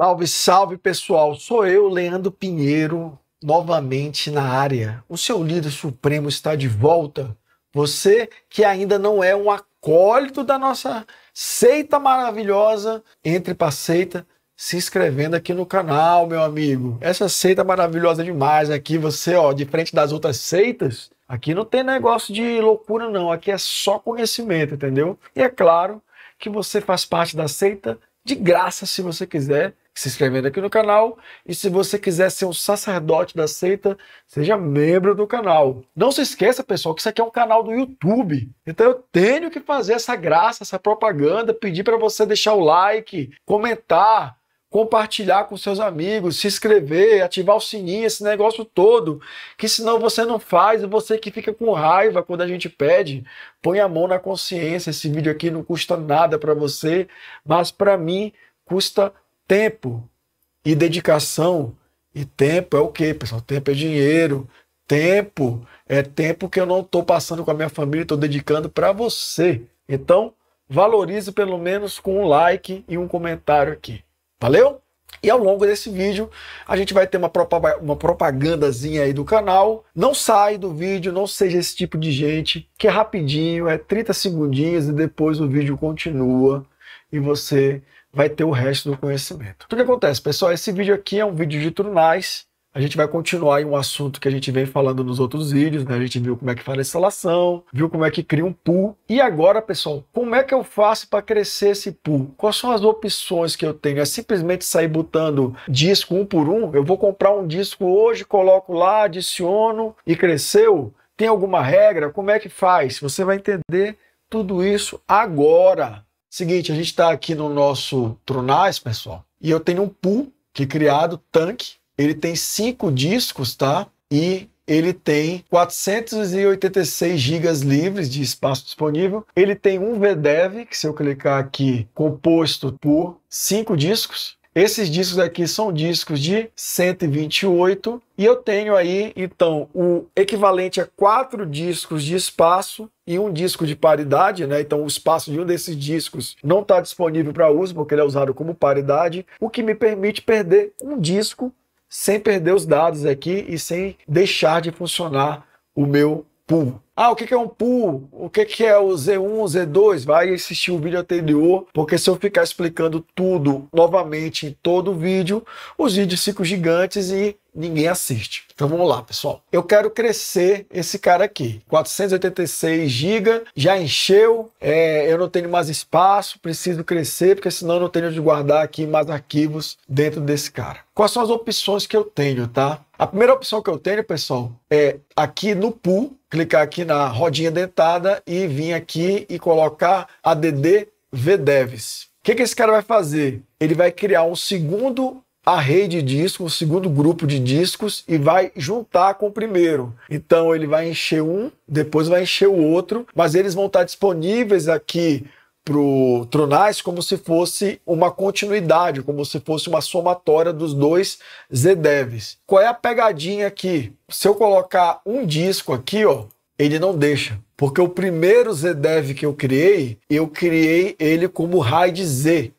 Salve, salve pessoal! Sou eu, Leandro Pinheiro, novamente na área. O seu líder supremo está de volta. Você que ainda não é um acólito da nossa seita maravilhosa, entre para a seita se inscrevendo aqui no canal, meu amigo. Essa seita maravilhosa demais aqui, você, ó, de frente das outras seitas. Aqui não tem negócio de loucura não, aqui é só conhecimento, entendeu? E é claro que você faz parte da seita de graça se você quiser se inscrevendo aqui no canal. E se você quiser ser um sacerdote da seita, seja membro do canal. Não se esqueça, pessoal, que isso aqui é um canal do YouTube. Então eu tenho que fazer essa graça, essa propaganda, pedir para você deixar o like, comentar, compartilhar com seus amigos, se inscrever, ativar o sininho, esse negócio todo, que senão você não faz, é você que fica com raiva quando a gente pede, põe a mão na consciência, esse vídeo aqui não custa nada para você, mas para mim custa tempo e dedicação. E tempo é o quê, pessoal? Tempo é dinheiro. Tempo é tempo que eu não estou passando com a minha família, estou dedicando para você. Então, valorize pelo menos com um like e um comentário aqui. Valeu? E ao longo desse vídeo, a gente vai ter uma, propag uma propagandazinha aí do canal. Não sai do vídeo, não seja esse tipo de gente, que é rapidinho, é 30 segundinhos e depois o vídeo continua e você vai ter o resto do conhecimento. Então, o que acontece, pessoal? Esse vídeo aqui é um vídeo de trunais. A gente vai continuar em um assunto que a gente vem falando nos outros vídeos, né? A gente viu como é que faz a instalação, viu como é que cria um pool. E agora, pessoal, como é que eu faço para crescer esse pool? Quais são as opções que eu tenho? É simplesmente sair botando disco um por um? Eu vou comprar um disco hoje, coloco lá, adiciono e cresceu? Tem alguma regra? Como é que faz? Você vai entender tudo isso agora. Seguinte, a gente está aqui no nosso Trunais, pessoal, e eu tenho um pool que é criado, tanque. Ele tem cinco discos, tá? E ele tem 486 gigas livres de espaço disponível. Ele tem um VDEV, que se eu clicar aqui, composto por cinco discos. Esses discos aqui são discos de 128 e eu tenho aí então o equivalente a quatro discos de espaço e um disco de paridade, né? Então o espaço de um desses discos não está disponível para uso porque ele é usado como paridade, o que me permite perder um disco sem perder os dados aqui e sem deixar de funcionar o meu pool. Ah, o que é um pool? O que é o Z1, Z2? Vai assistir o vídeo anterior, porque se eu ficar explicando tudo novamente em todo o vídeo, os vídeos ficam gigantes e ninguém assiste. Então vamos lá, pessoal. Eu quero crescer esse cara aqui. 486 GB, já encheu, é, eu não tenho mais espaço, preciso crescer, porque senão eu não tenho de guardar aqui mais arquivos dentro desse cara. Quais são as opções que eu tenho, tá? A primeira opção que eu tenho, pessoal, é aqui no pool, clicar aqui na rodinha dentada e vir aqui e colocar ADD VDevs. O que, que esse cara vai fazer? Ele vai criar um segundo array de discos, um segundo grupo de discos e vai juntar com o primeiro. Então ele vai encher um, depois vai encher o outro, mas eles vão estar disponíveis aqui pro Trunais como se fosse uma continuidade, como se fosse uma somatória dos dois Zdevs. Qual é a pegadinha aqui? Se eu colocar um disco aqui, ó, ele não deixa. Porque o primeiro Zdev que eu criei, eu criei ele como RAID Z.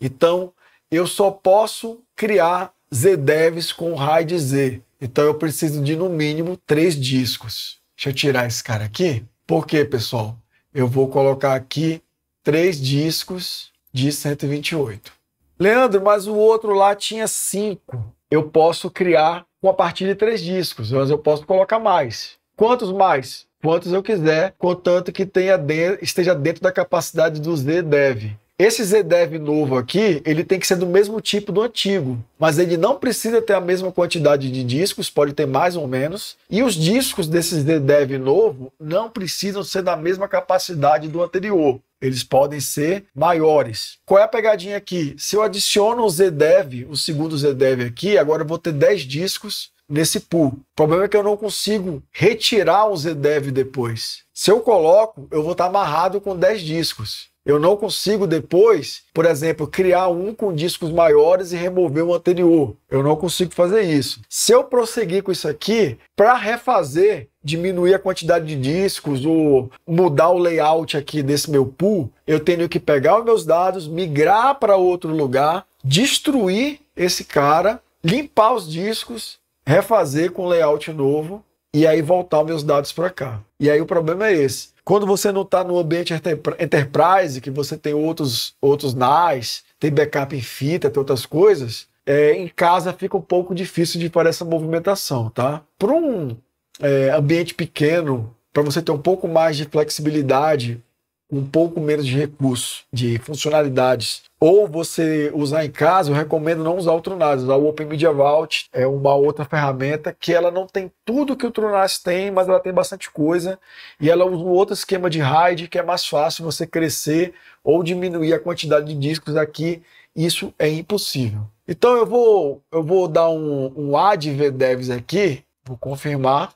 Então, eu só posso criar Zdevs com RAID Z. Então, eu preciso de, no mínimo, três discos. Deixa eu tirar esse cara aqui. Por quê, pessoal? Eu vou colocar aqui três discos de 128. Leandro, mas o outro lá tinha cinco. Eu posso criar com a partir de três discos, mas eu posso colocar mais. Quantos mais? Quantos eu quiser, contanto que tenha de... esteja dentro da capacidade do ZDev. Esse ZDEV novo aqui, ele tem que ser do mesmo tipo do antigo, mas ele não precisa ter a mesma quantidade de discos, pode ter mais ou menos. E os discos desse ZDEV novo não precisam ser da mesma capacidade do anterior. Eles podem ser maiores. Qual é a pegadinha aqui? Se eu adiciono o ZDEV, o segundo ZDEV aqui, agora eu vou ter 10 discos nesse pool. O problema é que eu não consigo retirar o ZDEV depois. Se eu coloco, eu vou estar amarrado com 10 discos. Eu não consigo depois, por exemplo, criar um com discos maiores e remover o anterior. Eu não consigo fazer isso. Se eu prosseguir com isso aqui, para refazer, diminuir a quantidade de discos ou mudar o layout aqui desse meu pool, eu tenho que pegar os meus dados, migrar para outro lugar, destruir esse cara, limpar os discos, refazer com layout novo e aí voltar meus dados para cá. E aí o problema é esse. Quando você não está no ambiente enterprise, que você tem outros, outros NAS, tem backup em fita, tem outras coisas, é, em casa fica um pouco difícil de fazer essa movimentação, tá? Para um é, ambiente pequeno, para você ter um pouco mais de flexibilidade com um pouco menos de recursos, de funcionalidades, ou você usar em casa, eu recomendo não usar o Trunas. usar o Open Media Vault, é uma outra ferramenta que ela não tem tudo que o Trunas tem, mas ela tem bastante coisa, e ela usa um outro esquema de RAID que é mais fácil você crescer ou diminuir a quantidade de discos aqui, isso é impossível. Então eu vou, eu vou dar um, um ad VDevs aqui, vou confirmar,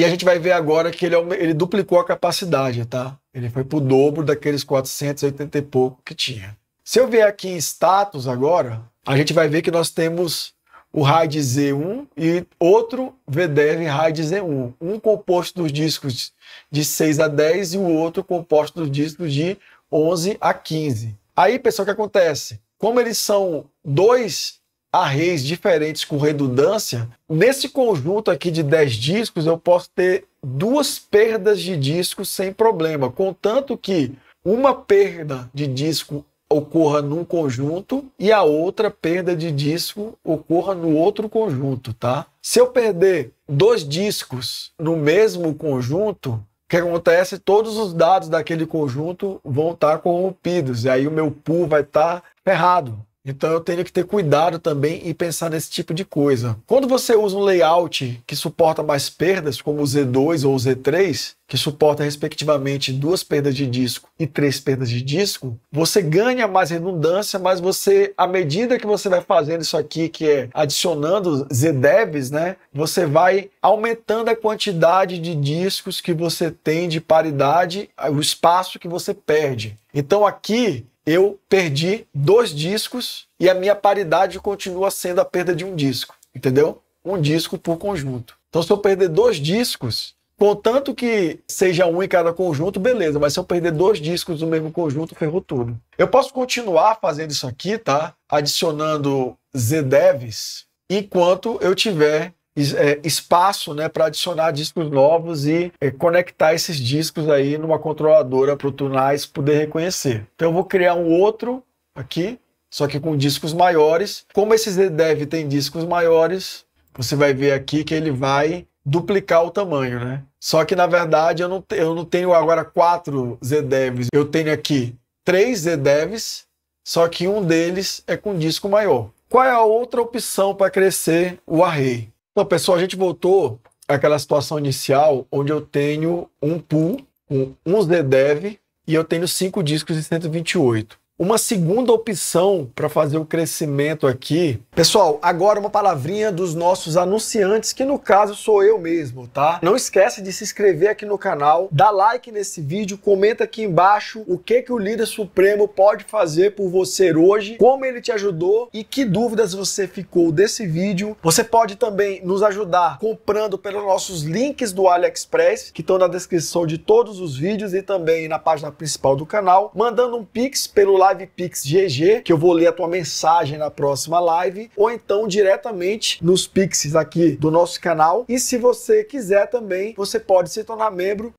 e a gente vai ver agora que ele, ele duplicou a capacidade, tá? Ele foi para o dobro daqueles 480 e pouco que tinha. Se eu vier aqui em status agora, a gente vai ver que nós temos o RAID Z1 e outro VDEV RAID Z1. Um composto dos discos de 6 a 10 e o outro composto dos discos de 11 a 15. Aí, pessoal, o que acontece? Como eles são dois arrays diferentes com redundância, nesse conjunto aqui de 10 discos eu posso ter duas perdas de disco sem problema, contanto que uma perda de disco ocorra num conjunto e a outra perda de disco ocorra no outro conjunto, tá? Se eu perder dois discos no mesmo conjunto, o que acontece? Todos os dados daquele conjunto vão estar corrompidos. E aí o meu pool vai estar ferrado. Então eu tenho que ter cuidado também e pensar nesse tipo de coisa. Quando você usa um layout que suporta mais perdas, como o Z2 ou o Z3, que suporta respectivamente duas perdas de disco e três perdas de disco, você ganha mais redundância, mas você, à medida que você vai fazendo isso aqui, que é adicionando ZDEVs, né, você vai aumentando a quantidade de discos que você tem de paridade, o espaço que você perde. Então aqui eu perdi dois discos e a minha paridade continua sendo a perda de um disco, entendeu? Um disco por conjunto. Então, se eu perder dois discos, contanto que seja um em cada conjunto, beleza, mas se eu perder dois discos do mesmo conjunto, ferrou tudo. Eu posso continuar fazendo isso aqui, tá? Adicionando ZDEVs enquanto eu tiver é, espaço né, para adicionar discos novos e é, conectar esses discos aí numa controladora para o Tunais poder reconhecer. Então eu vou criar um outro aqui, só que com discos maiores. Como esse ZDEV tem discos maiores, você vai ver aqui que ele vai duplicar o tamanho, né? Só que na verdade eu não, eu não tenho agora quatro ZDEVs, eu tenho aqui três ZDEVs, só que um deles é com disco maior. Qual é a outra opção para crescer o array? Então, pessoal, a gente voltou àquela situação inicial onde eu tenho um pool, com uns DDEV dev, e eu tenho cinco discos de 128. Uma segunda opção para fazer o crescimento aqui. Pessoal, agora uma palavrinha dos nossos anunciantes, que no caso sou eu mesmo, tá? Não esquece de se inscrever aqui no canal, dá like nesse vídeo, comenta aqui embaixo o que que o líder supremo pode fazer por você hoje, como ele te ajudou e que dúvidas você ficou desse vídeo. Você pode também nos ajudar comprando pelos nossos links do AliExpress, que estão na descrição de todos os vídeos e também na página principal do canal, mandando um pix pelo lá Pix GG, que eu vou ler a tua mensagem na próxima live, ou então diretamente nos Pixes aqui do nosso canal. E se você quiser também, você pode se tornar membro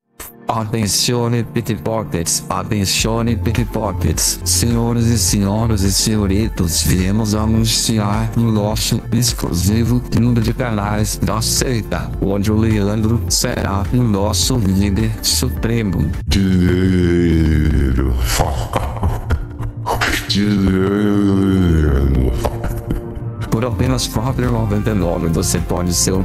Atencione pickpockets, atencione pickpockets, senhores e senhoras e senhoritos, viemos anunciar o nosso exclusivo clube de canais da seita, onde o Leandro será o nosso líder supremo. Dinheiro. Por apenas 4,99 você pode ser um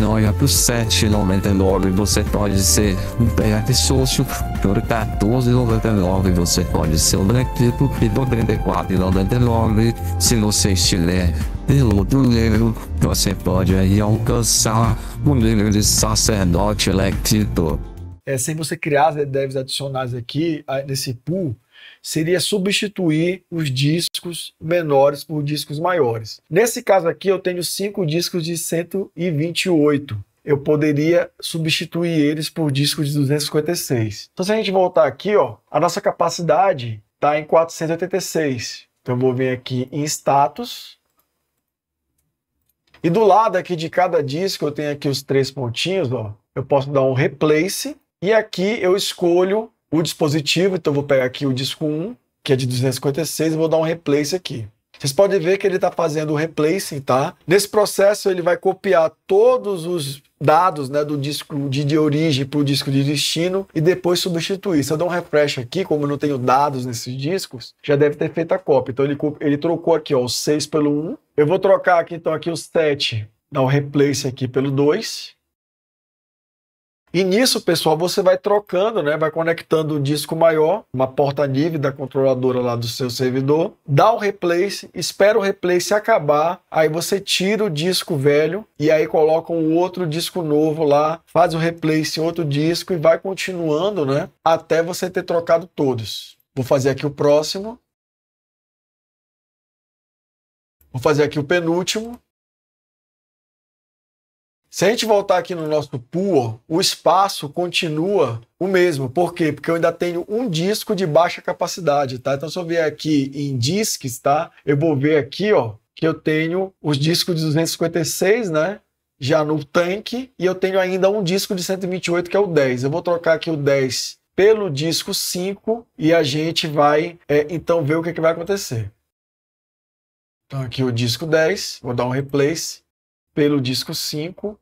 noia por 7,99 você pode ser um PF socio por 14,99 você pode ser um Blackpip e por 34,99 se você estiver pelo dinheiro você pode aí alcançar o nível de sacerdote lectito. É, sem você criar as devs adicionais aqui nesse pool, seria substituir os discos menores por discos maiores. Nesse caso aqui, eu tenho cinco discos de 128 eu poderia substituir eles por discos de 256. Então, se a gente voltar aqui, ó, a nossa capacidade está em 486. Então, eu vou vir aqui em status. E do lado aqui de cada disco, eu tenho aqui os três pontinhos, ó. Eu posso dar um replace. E aqui eu escolho o dispositivo, então vou pegar aqui o disco 1, que é de 256, e vou dar um replace aqui. Vocês podem ver que ele está fazendo o replacing, tá? Nesse processo, ele vai copiar todos os dados né, do disco de, de origem para o disco de destino e depois substituir. Se eu dar um refresh aqui, como eu não tenho dados nesses discos, já deve ter feito a cópia. Então, ele, ele trocou aqui ó, o 6 pelo 1. Eu vou trocar aqui, então, aqui o 7, dar um replace aqui pelo 2. E nisso, pessoal, você vai trocando, né? Vai conectando o disco maior, uma porta NIV da controladora lá do seu servidor, dá o replace, espera o replace acabar, aí você tira o disco velho e aí coloca um outro disco novo lá, faz o replace em outro disco e vai continuando, né? Até você ter trocado todos. Vou fazer aqui o próximo. Vou fazer aqui o penúltimo. Se a gente voltar aqui no nosso pool, o espaço continua o mesmo. Por quê? Porque eu ainda tenho um disco de baixa capacidade, tá? Então, se eu vier aqui em disques, tá? Eu vou ver aqui, ó, que eu tenho os discos de 256, né? Já no tanque. E eu tenho ainda um disco de 128, que é o 10. Eu vou trocar aqui o 10 pelo disco 5 e a gente vai, é, então, ver o que, é que vai acontecer. Então, aqui o disco 10. Vou dar um replace pelo disco 5.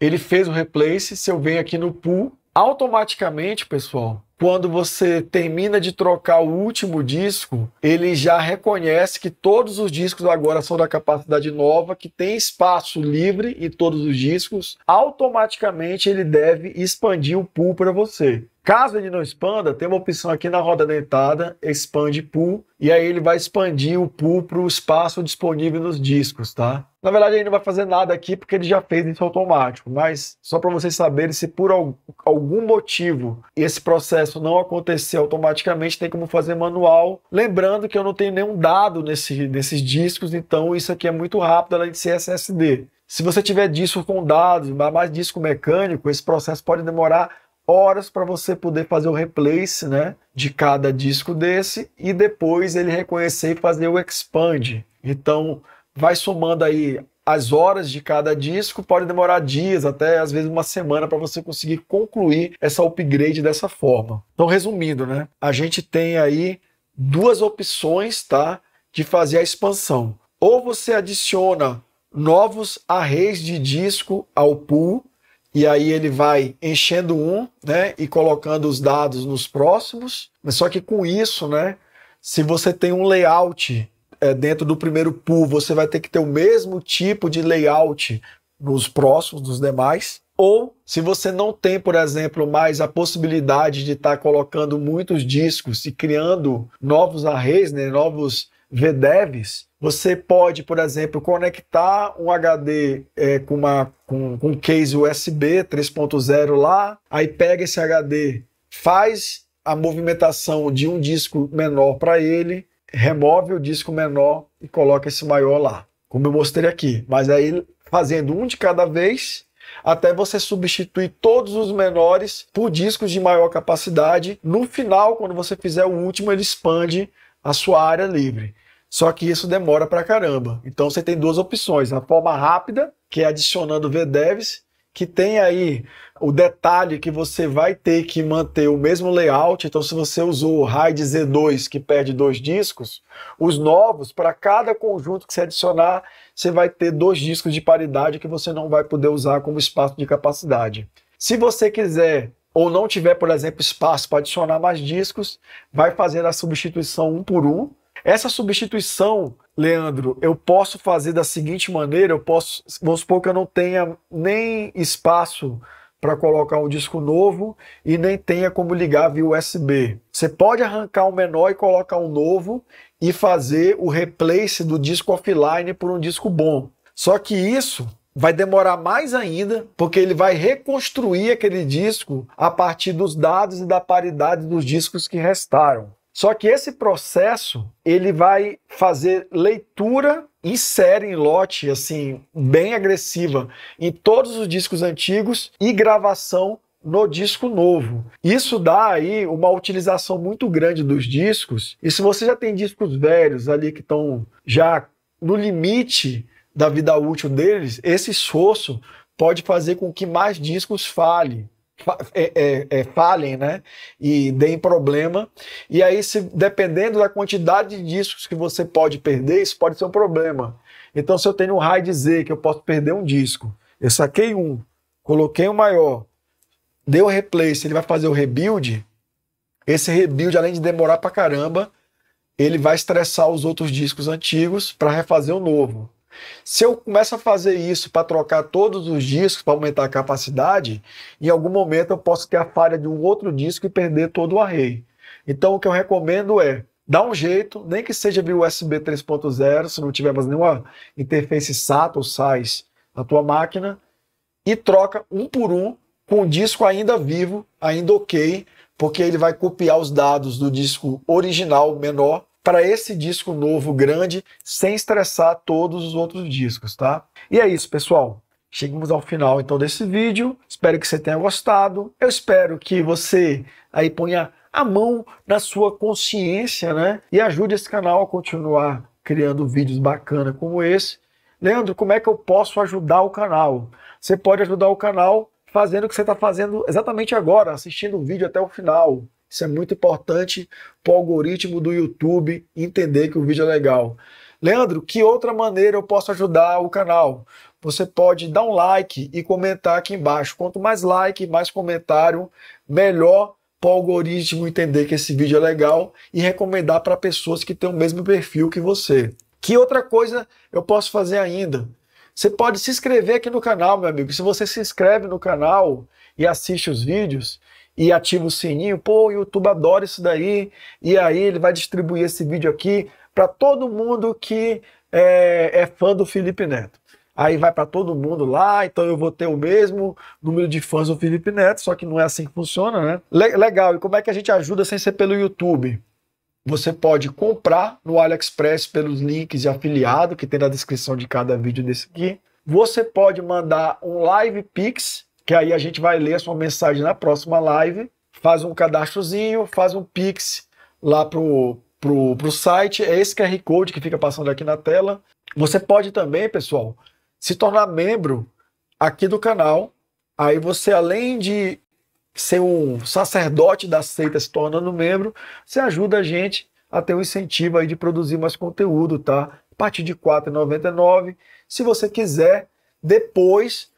Ele fez o replace. Se eu venho aqui no pool, automaticamente, pessoal, quando você termina de trocar o último disco, ele já reconhece que todos os discos agora são da capacidade nova, que tem espaço livre em todos os discos. Automaticamente ele deve expandir o pool para você. Caso ele não expanda, tem uma opção aqui na roda dentada, expande pool, e aí ele vai expandir o pool para o espaço disponível nos discos, tá? Na verdade, ele não vai fazer nada aqui porque ele já fez isso automático, mas só para vocês saberem se por algum motivo esse processo não acontecer automaticamente, tem como fazer manual. Lembrando que eu não tenho nenhum dado nesse, nesses discos, então isso aqui é muito rápido, além de ser SSD. Se você tiver disco com dados, mais disco mecânico, esse processo pode demorar horas para você poder fazer o replace né, de cada disco desse e depois ele reconhecer e fazer o expand. Então, vai somando aí as horas de cada disco, pode demorar dias, até às vezes uma semana, para você conseguir concluir essa upgrade dessa forma. Então, resumindo, né, a gente tem aí duas opções tá, de fazer a expansão. Ou você adiciona novos arrays de disco ao pool, e aí ele vai enchendo um, né, e colocando os dados nos próximos. Mas só que com isso, né, se você tem um layout é, dentro do primeiro pool, você vai ter que ter o mesmo tipo de layout nos próximos, nos demais. Ou se você não tem, por exemplo, mais a possibilidade de estar tá colocando muitos discos e criando novos arrays, né, novos VDEVs, você pode, por exemplo, conectar um HD é, com, uma, com, com um case USB 3.0 lá, aí pega esse HD, faz a movimentação de um disco menor para ele, remove o disco menor e coloca esse maior lá, como eu mostrei aqui. Mas aí fazendo um de cada vez, até você substituir todos os menores por discos de maior capacidade. No final, quando você fizer o último, ele expande a sua área livre. Só que isso demora pra caramba. Então você tem duas opções: a forma rápida, que é adicionando VDevs, que tem aí o detalhe que você vai ter que manter o mesmo layout. Então, se você usou o RAID Z2, que perde dois discos, os novos, para cada conjunto que você adicionar, você vai ter dois discos de paridade que você não vai poder usar como espaço de capacidade. Se você quiser ou não tiver, por exemplo, espaço para adicionar mais discos, vai fazer a substituição um por um essa substituição, Leandro, eu posso fazer da seguinte maneira: eu posso, vamos supor que eu não tenha nem espaço para colocar um disco novo e nem tenha como ligar via USB. Você pode arrancar um menor e colocar um novo e fazer o replace do disco offline por um disco bom. Só que isso vai demorar mais ainda, porque ele vai reconstruir aquele disco a partir dos dados e da paridade dos discos que restaram. Só que esse processo, ele vai fazer leitura em série, em lote, assim, bem agressiva, em todos os discos antigos e gravação no disco novo. Isso dá aí uma utilização muito grande dos discos. E se você já tem discos velhos ali que estão já no limite da vida útil deles, esse esforço pode fazer com que mais discos falhem é, é, é falhem, né? E deem problema. E aí, se, dependendo da quantidade de discos que você pode perder, isso pode ser um problema. Então, se eu tenho um raio de Z que eu posso perder um disco, eu saquei um, coloquei o um maior, deu replace, ele vai fazer o rebuild. Esse rebuild, além de demorar pra caramba, ele vai estressar os outros discos antigos para refazer o novo. Se eu começo a fazer isso para trocar todos os discos para aumentar a capacidade, em algum momento eu posso ter a falha de um outro disco e perder todo o array. Então o que eu recomendo é dá um jeito, nem que seja via USB 3.0, se não tiver mais nenhuma interface SATA ou SAIS na tua máquina, e troca um por um com o disco ainda vivo, ainda ok, porque ele vai copiar os dados do disco original menor para esse disco novo grande, sem estressar todos os outros discos, tá? E é isso, pessoal. Chegamos ao final então desse vídeo. Espero que você tenha gostado. Eu espero que você aí ponha a mão na sua consciência, né? E ajude esse canal a continuar criando vídeos bacanas como esse. Leandro, como é que eu posso ajudar o canal? Você pode ajudar o canal fazendo o que você está fazendo exatamente agora, assistindo o vídeo até o final. Isso é muito importante para o algoritmo do YouTube entender que o vídeo é legal. Leandro, que outra maneira eu posso ajudar o canal? Você pode dar um like e comentar aqui embaixo. Quanto mais like, mais comentário, melhor para o algoritmo entender que esse vídeo é legal e recomendar para pessoas que têm o mesmo perfil que você. Que outra coisa eu posso fazer ainda? Você pode se inscrever aqui no canal, meu amigo. Se você se inscreve no canal e assiste os vídeos, e ativa o sininho. Pô, o YouTube adora isso daí. E aí ele vai distribuir esse vídeo aqui para todo mundo que é, é fã do Felipe Neto aí vai para todo mundo lá, então eu vou ter o mesmo número de fãs do Felipe Neto, só que não é assim que funciona, né? Le legal, e como é que a gente ajuda sem ser pelo YouTube? Você pode comprar no AliExpress pelos links de afiliado que tem na descrição de cada vídeo desse aqui. Você pode mandar um Live Pix que aí a gente vai ler a sua mensagem na próxima live, faz um cadastrozinho, faz um pix lá pro, pro, pro site, é esse QR Code que fica passando aqui na tela. Você pode também, pessoal, se tornar membro aqui do canal. Aí você, além de ser um sacerdote da seita se tornando membro, você ajuda a gente a ter um incentivo aí de produzir mais conteúdo, tá? A partir de R$ 4,99. Se você quiser, depois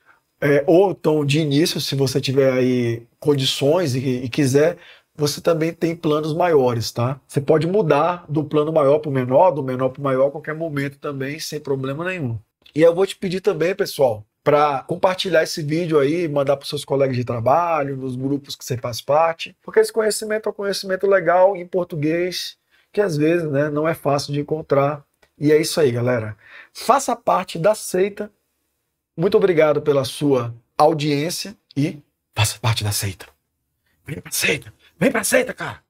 é, ou então, de início, se você tiver aí condições e, e quiser, você também tem planos maiores, tá? Você pode mudar do plano maior para o menor, do menor para o maior a qualquer momento também, sem problema nenhum. E eu vou te pedir também, pessoal, para compartilhar esse vídeo aí, mandar para seus colegas de trabalho, nos grupos que você faz parte, porque esse conhecimento é um conhecimento legal em português, que às vezes né, não é fácil de encontrar. E é isso aí, galera. Faça parte da seita muito obrigado pela sua audiência e faça parte da seita. Vem pra seita, vem pra seita, cara.